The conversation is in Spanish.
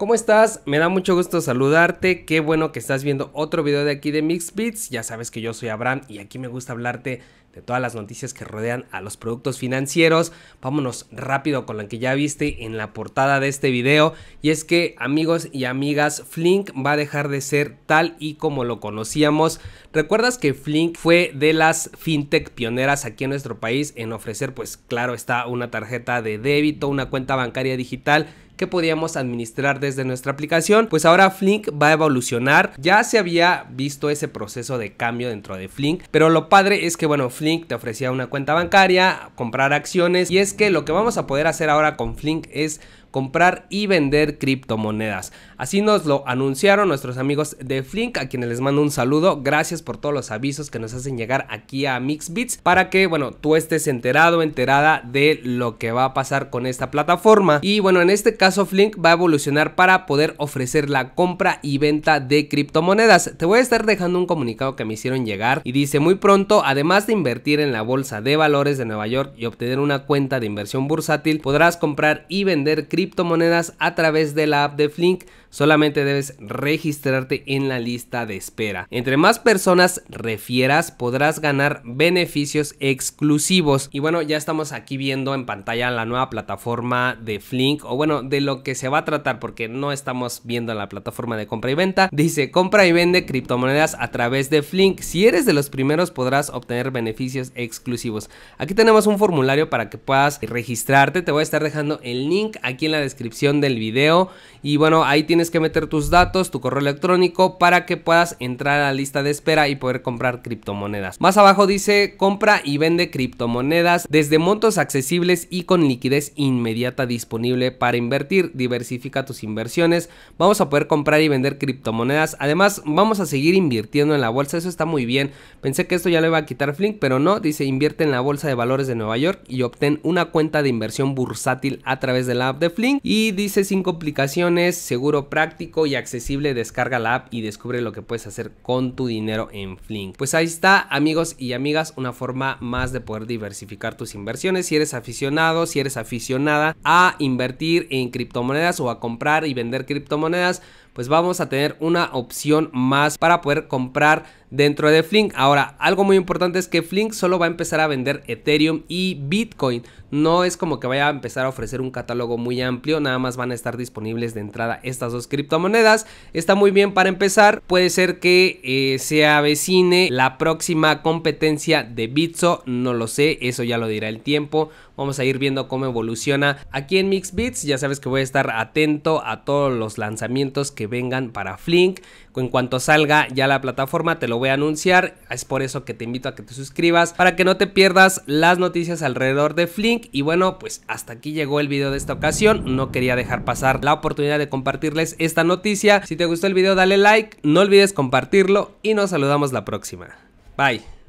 ¿Cómo estás? Me da mucho gusto saludarte. Qué bueno que estás viendo otro video de aquí de Mix Beats. Ya sabes que yo soy Abraham y aquí me gusta hablarte de todas las noticias que rodean a los productos financieros. Vámonos rápido con la que ya viste en la portada de este video. Y es que amigos y amigas, Flink va a dejar de ser tal y como lo conocíamos. ¿Recuerdas que Flink fue de las fintech pioneras aquí en nuestro país en ofrecer, pues claro, está una tarjeta de débito, una cuenta bancaria digital que podíamos administrar desde nuestra aplicación. Pues ahora Flink va a evolucionar. Ya se había visto ese proceso de cambio dentro de Flink, pero lo padre es que bueno, Flink te ofrecía una cuenta bancaria, comprar acciones. Y es que lo que vamos a poder hacer ahora con Flink es comprar y vender criptomonedas. Así nos lo anunciaron nuestros amigos de Flink, a quienes les mando un saludo. Gracias por todos los avisos que nos hacen llegar aquí a Mixbits para que, bueno, tú estés enterado, enterada de lo que va a pasar con esta plataforma. Y bueno, en este caso Flink va a evolucionar para poder ofrecer la compra y venta de criptomonedas. Te voy a estar dejando un comunicado que me hicieron llegar y dice muy pronto, además de invertir en la bolsa de valores de Nueva York y obtener una cuenta de inversión bursátil, podrás comprar y vender criptomonedas criptomonedas a través de la app de Flink, solamente debes registrarte en la lista de espera. Entre más personas refieras, podrás ganar beneficios exclusivos. Y bueno, ya estamos aquí viendo en pantalla la nueva plataforma de Flink, o bueno, de lo que se va a tratar, porque no estamos viendo la plataforma de compra y venta. Dice, compra y vende criptomonedas a través de Flink. Si eres de los primeros, podrás obtener beneficios exclusivos. Aquí tenemos un formulario para que puedas registrarte. Te voy a estar dejando el link aquí en la descripción del video. Y bueno, ahí tienes que meter tus datos, tu correo electrónico para que puedas entrar a la lista de espera y poder comprar criptomonedas. Más abajo dice compra y vende criptomonedas desde montos accesibles y con liquidez inmediata disponible para invertir. Diversifica tus inversiones. Vamos a poder comprar y vender criptomonedas. Además, vamos a seguir invirtiendo en la bolsa. Eso está muy bien. Pensé que esto ya lo iba a quitar Flink, pero no. Dice invierte en la bolsa de valores de Nueva York y obtén una cuenta de inversión bursátil a través de la app de y dice sin complicaciones, seguro práctico y accesible, descarga la app y descubre lo que puedes hacer con tu dinero en Flink. Pues ahí está amigos y amigas, una forma más de poder diversificar tus inversiones si eres aficionado, si eres aficionada a invertir en criptomonedas o a comprar y vender criptomonedas pues vamos a tener una opción más para poder comprar dentro de Flink. Ahora, algo muy importante es que Flink solo va a empezar a vender Ethereum y Bitcoin. No es como que vaya a empezar a ofrecer un catálogo muy amplio, nada más van a estar disponibles de entrada estas dos criptomonedas. Está muy bien para empezar, puede ser que eh, se avecine la próxima competencia de Bitso, no lo sé, eso ya lo dirá el tiempo. Vamos a ir viendo cómo evoluciona aquí en Mixbits. Ya sabes que voy a estar atento a todos los lanzamientos que vengan para Flink. En cuanto salga ya la plataforma te lo voy a anunciar. Es por eso que te invito a que te suscribas para que no te pierdas las noticias alrededor de Flink. Y bueno, pues hasta aquí llegó el video de esta ocasión. No quería dejar pasar la oportunidad de compartirles esta noticia. Si te gustó el video dale like, no olvides compartirlo y nos saludamos la próxima. Bye.